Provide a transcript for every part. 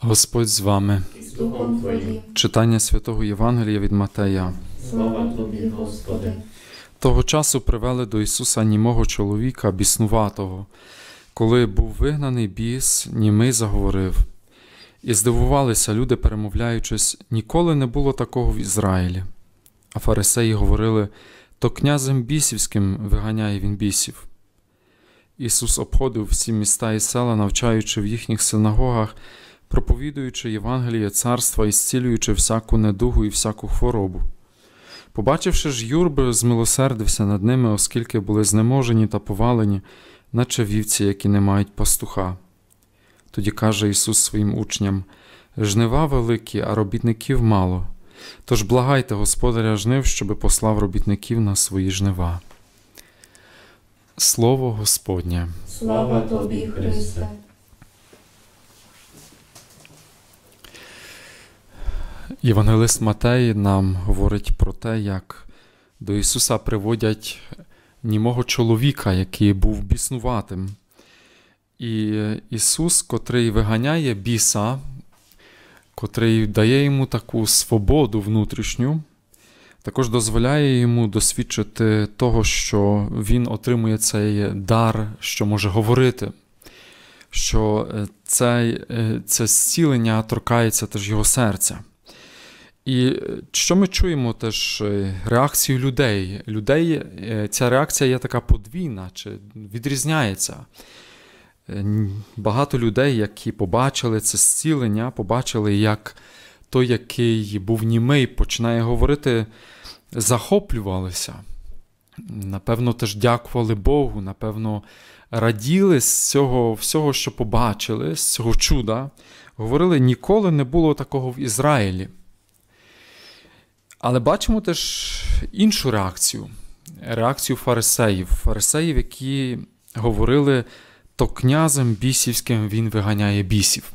Господь з вами. Читання святого Євангелія від Матея. Слава Тобі, Господи. Того часу привели до Ісуса німого чоловіка, біснуватого. Коли був вигнаний біс, німий заговорив. І здивувалися люди, перемовляючись, ніколи не було такого в Ізраїлі. А фарисеї говорили то князем бісівським виганяє він бісів. Ісус обходив всі міста і села, навчаючи в їхніх синагогах, проповідуючи Євангеліє царства і зцілюючи всяку недугу і всяку хворобу. Побачивши ж юрби, змилосердився над ними, оскільки були знеможені та повалені, наче вівці, які не мають пастуха. Тоді каже Ісус своїм учням Жнива великі, а робітників мало. Тож благайте Господаря жнив, щоби послав робітників на свої жнива. Слово Господнє. Слава Тобі, Христе. Євангелист Матей нам говорить про те, як до Ісуса приводять німого чоловіка, який був біснуватим. І Ісус, котрий виганяє біса, котрий дає йому таку свободу внутрішню також дозволяє йому досвідчити того, що він отримує цей дар, що може говорити, що е, це, е, це зцілення торкається теж його серця. І е, що ми чуємо теж реакцію людей. Людей ця реакція є така подвійна чи відрізняється. Багато людей, які побачили це зцілення, побачили, як той, який був німий, починає говорити, захоплювалися. Напевно, теж дякували Богу, напевно, раділи з цього всього, що побачили, з цього чуда. Говорили, ніколи не було такого в Ізраїлі. Але бачимо теж іншу реакцію реакцію фарисеїв. Фарисеїв, які говорили, то князем бісівським він виганяє бісів.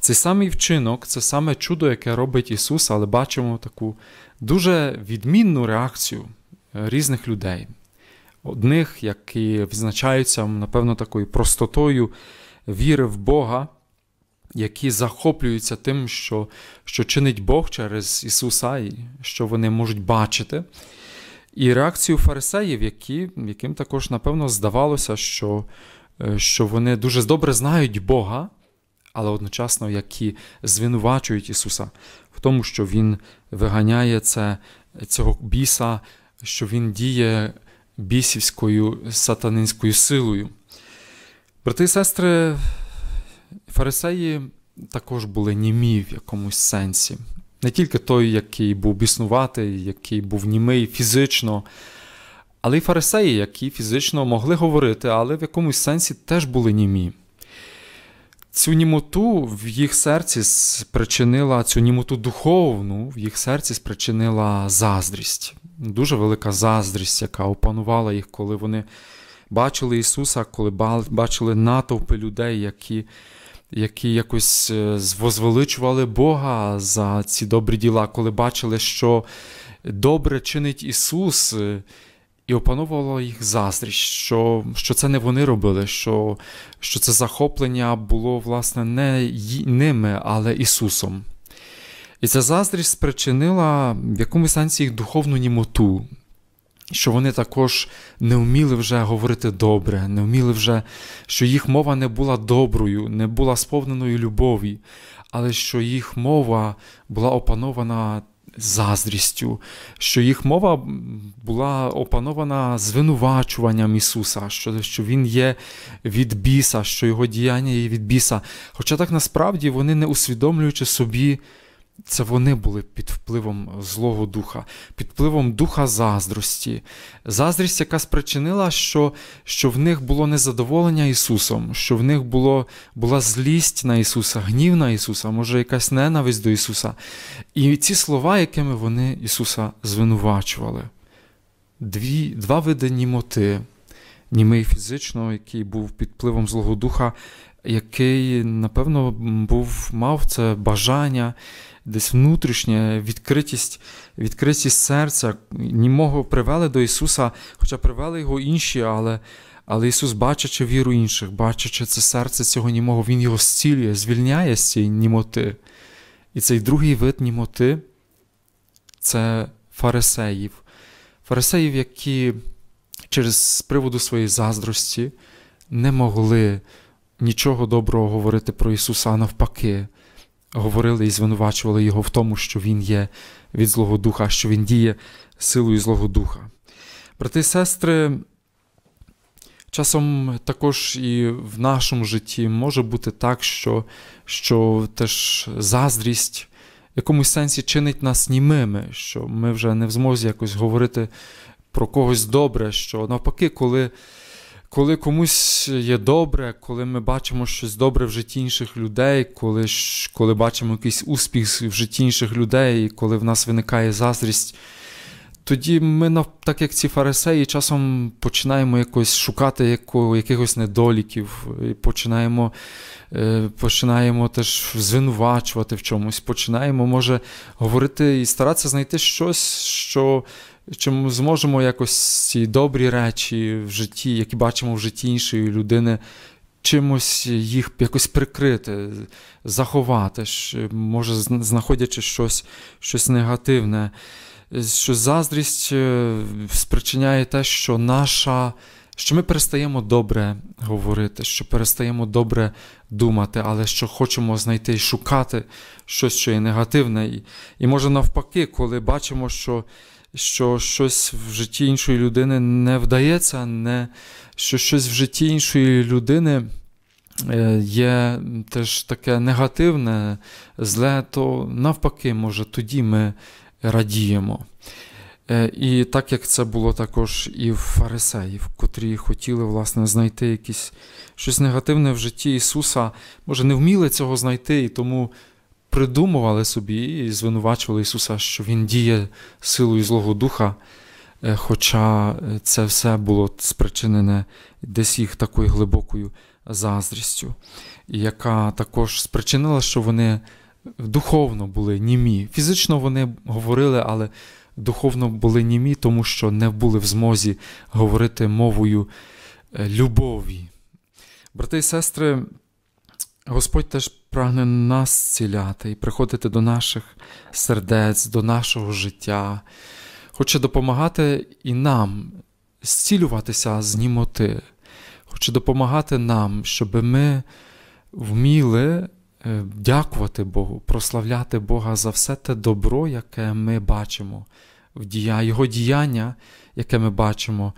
Цей самий вчинок, це саме чудо, яке робить Ісус, але бачимо таку дуже відмінну реакцію е, різних людей. Одних, які визначаються, напевно, такою простотою віри в Бога, які захоплюються тим, що, що чинить Бог через Ісуса, і що вони можуть бачити. І реакцію фарисеїв, які, яким також, напевно, здавалося, що е, що вони дуже добре знають Бога, але одночасно, які звинувачують Ісуса в тому, що Він виганяє це, цього біса, що Він діє бісівською сатанинською силою. Брати і сестри, фарисеї також були німі в якомусь сенсі. Не тільки той, який був біснуватий, який був німий фізично, але й фарисеї, які фізично могли говорити, але в якомусь сенсі теж були німі. Цю німоту в їх серці спричинила цю німоту духовну, в їх серці спричинила заздрість, дуже велика заздрість, яка опанувала їх, коли вони бачили Ісуса, коли бачили натовпи людей, які які якось е, возвеличували Бога за ці добрі діла, коли бачили, що добре чинить Ісус. Е, і опановувала їх заздрість, що що це не вони робили, що що це захоплення було власне не ними, але Ісусом. І ця заздрість спричинила в якомусь сенсі їх духовну німоту, що вони також не вміли вже говорити добре, не вміли вже, що їх мова не була доброю, не була сповненою любові, але що їх мова була опанована заздрістю, що їх мова була опанована звинувачуванням Ісуса, що що Він є від біса, що його діяння є від біса. Хоча так насправді вони, не усвідомлюючи собі це вони були під впливом злого духа, під впливом духа заздрості, заздрість, яка спричинила, що що в них було незадоволення Ісусом, що в них було, була злість на Ісуса, гнів на Ісуса, може, якась ненависть до Ісуса. І ці слова, якими вони Ісуса звинувачували. Дві, Два види німоти, німий фізично, який був під впливом злого духа, який, напевно, був, мав це бажання десь внутрішня відкритість відкритість серця, німого привели до Ісуса, хоча привели його інші, але але Ісус, бачачи віру інших, бачачи це серце цього німого, Він його зцілює, звільняє з цієї німоти. І цей другий вид німоти це фарисеїв. Фарисеїв, які через приводу своєї заздрості не могли нічого доброго говорити про Ісуса, а навпаки говорили і звинувачували його в тому, що він є від Злого Духа, що він діє силою Злого Духа. Брати і сестри, часом також і в нашому житті може бути так, що, що теж заздрість. В якомусь сенсі чинить нас німими, що ми вже не в змозі якось говорити про когось добре, що навпаки, коли коли комусь є добре, коли ми бачимо щось добре в житті інших людей, коли ж коли бачимо якийсь успіх в житті інших людей, коли в нас виникає заздрість тоді ми, так як ці фарисеї, часом починаємо якось шукати якихось недоліків, і починаємо е, починаємо теж звинувачувати в чомусь, починаємо, може, говорити і старатися знайти щось, що. Чим зможемо якось ці добрі речі в житті, які бачимо в житті іншої людини, чимось їх якось прикрити, заховати, може, знаходячи щось, щось негативне що заздрість е, спричиняє те, що наша. Що ми перестаємо добре говорити, що перестаємо добре думати, але що хочемо знайти і шукати щось, що є негативне. І і може навпаки, коли бачимо, що що щось в житті іншої людини не вдається, не, що щось в житті іншої людини е, є теж таке негативне, зле, то навпаки, може тоді ми радіємо. Е, і так як це було також і в фарисеїв, котрі хотіли власне, знайти якісь щось негативне в житті Ісуса, може, не вміли цього знайти, і тому придумували собі і звинувачували Ісуса, що Він діє силою Злого Духа. Е, хоча е, це все було спричинене десь їх такою глибокою заздрістю, яка також спричинила, що вони духовно були німі. Фізично вони говорили, але духовно були німі, тому що не були в змозі говорити мовою е, любові. Брати і сестри, Господь теж прагне нас ціляти і приходити до наших сердець, до нашого життя, хоче допомагати і нам зцілюватися з німоти, хоче допомагати нам, щоб ми вміли Е, дякувати Богу, прославляти Бога за все те добро, яке ми бачимо, в дія, Його діяння, яке ми бачимо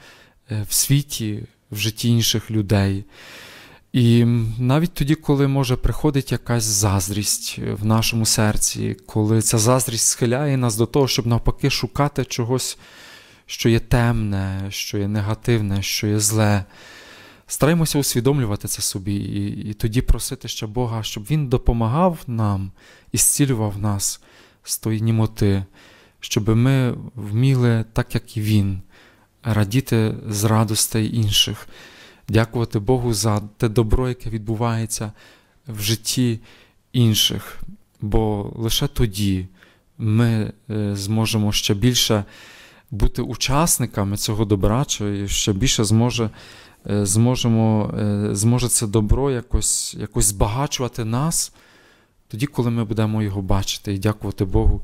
е, в світі, в житті інших людей. І навіть тоді, коли може приходить якась заздрість е, в нашому серці, коли ця заздрість схиляє нас до того, щоб навпаки шукати чогось, що є темне, що є негативне, що є зле. Стараємося усвідомлювати це собі і і тоді просити ще Бога, щоб Він допомагав нам і зцілював нас з тої німоти, щоб ми вміли, так як і Він, радіти з радостей інших, дякувати Богу за те добро, яке відбувається в житті інших. Бо лише тоді ми е, зможемо ще більше бути учасниками цього добра, чи ще більше зможе. Е, зможемо, е, зможе це добро якось якось збагачувати нас тоді, коли ми будемо його бачити і дякувати Богу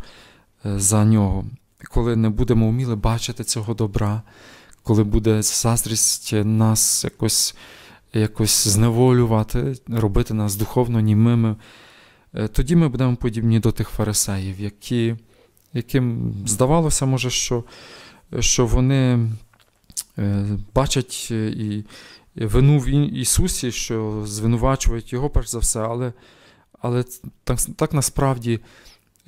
е, за нього. Коли не будемо вміли бачити цього добра, коли буде заздрість нас якось якось зневолювати, робити нас духовно німими, тоді ми будемо подібні до тих фарисеїв, які, яким здавалося, може, що, що вони. Е, бачать е, і вину в Ісусі, що звинувачують Його перш за все, але але так так насправді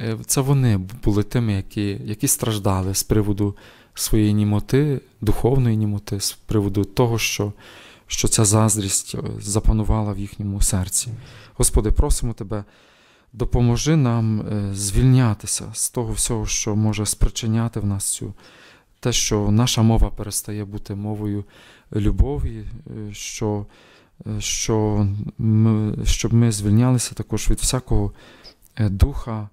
е, це вони були тими, які які страждали з приводу своєї німоти, духовної німоти, з приводу того, що що ця заздрість запанувала в їхньому серці. Господи, просимо Тебе, допоможи нам звільнятися з того всього, що може спричиняти в нас цю те, що наша мова перестає бути мовою любові, е, що е, що ми, щоб ми звільнялися також від всякого е, духа,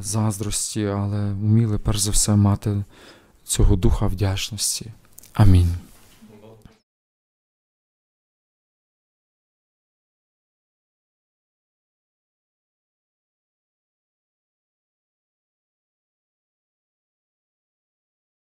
заздрості, але вміли перш за все мати цього духа вдячності. Амінь.